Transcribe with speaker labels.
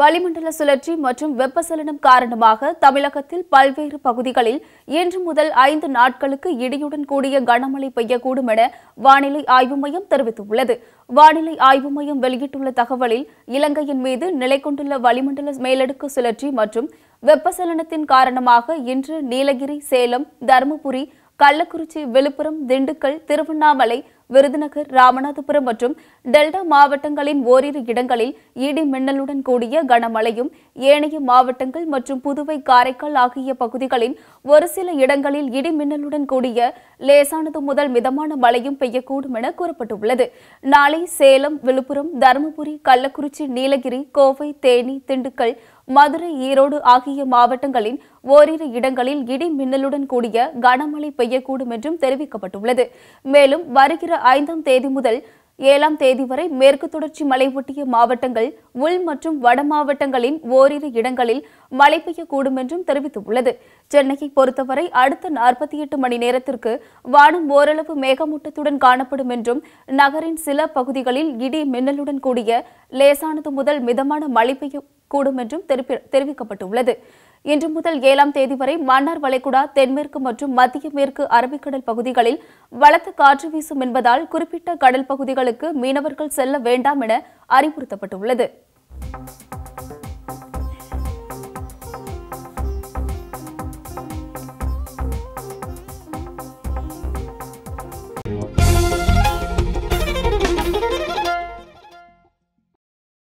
Speaker 1: வளிமண்டல சுழற்சி மற்றும் வெப்பசலனம் காரணமாக தமிழகத்தில் பல்வேறு பகுதிகளில் இன்று முதல் ஐந்து நாட்களுக்கு இடியுடன் கூடிய கனமழை பெய்யக்கூடும் என வானிலை ஆய்வு மையம் தெரிவித்துள்ளது வானிலை ஆய்வு மையம் வெளியிட்டுள்ள தகவலில் இலங்கையின் மீது நிலை கொண்டுள்ள வளிமண்டல மேலடுக்கு சுழற்சி மற்றும் வெப்பசலனத்தின் காரணமாக இன்று நீலகிரி சேலம் தருமபுரி கள்ளக்குறிச்சி விழுப்புரம் திண்டுக்கல் திருவண்ணாமலை விருதுநகர் ராமநாதபுரம் மற்றும் டெல்டா மாவட்டங்களின் ஓரிரு இடங்களில் இடி மின்னலுடன் கூடிய கனமழையும் ஏனைய மாவட்டங்கள் மற்றும் புதுவை காரைக்கால் ஆகிய பகுதிகளின் ஒரு சில இடங்களில் இடி மின்னலுடன் கூடிய லேசானது முதல் மிதமான மழையும் பெய்யக்கூடும் என கூறப்பட்டுள்ளது நாளை சேலம் விழுப்புரம் தருமபுரி கள்ளக்குறிச்சி நீலகிரி கோவை தேனி திண்டுக்கல் மதுரை ஈரோடு ஆகிய மாவட்டங்களின் ஓரிரு இடங்களில் இடி மின்னலுடன் கூடிய கனமழை பெய்யக்கூடும் என்றும் தெரிவிக்கப்பட்டுள்ளது மேலும் வருகிற ஐந்தாம் தேதி முதல் ஏழாம் தேதி வரை மேற்கு தொடர்ச்சி மலை ஒட்டிய மாவட்டங்கள் உள் மற்றும் வட மாவட்டங்களின் ஓரிரு இடங்களில் மழை பெய்யக்கூடும் என்றும் தெரிவித்துள்ளது சென்னையை பொறுத்தவரை அடுத்த நாற்பத்தி எட்டு மணி நேரத்திற்கு வானம் ஓரளவு மேகமூட்டத்துடன் காணப்படும் என்றும் நகரின் சில பகுதிகளில் இடி மின்னலுடன் கூடிய லேசானது முதல் மிதமான மழை பெய்யக்கூடும் என்றும் தெரிவிக்கப்பட்டுள்ளது இன்று முதல் ஏழாம் தேதி வரை மன்னார் வளைகுடா தென்மேற்கு மற்றும் மத்திய மேற்கு அரபிக்கடல் பகுதிகளில் பலத்த காற்று வீசும் என்பதால் குறிப்பிட்ட கடல் பகுதிகளுக்கு மீனவர்கள் செல்ல வேண்டாம் என அறிவுறுத்தப்பட்டுள்ளது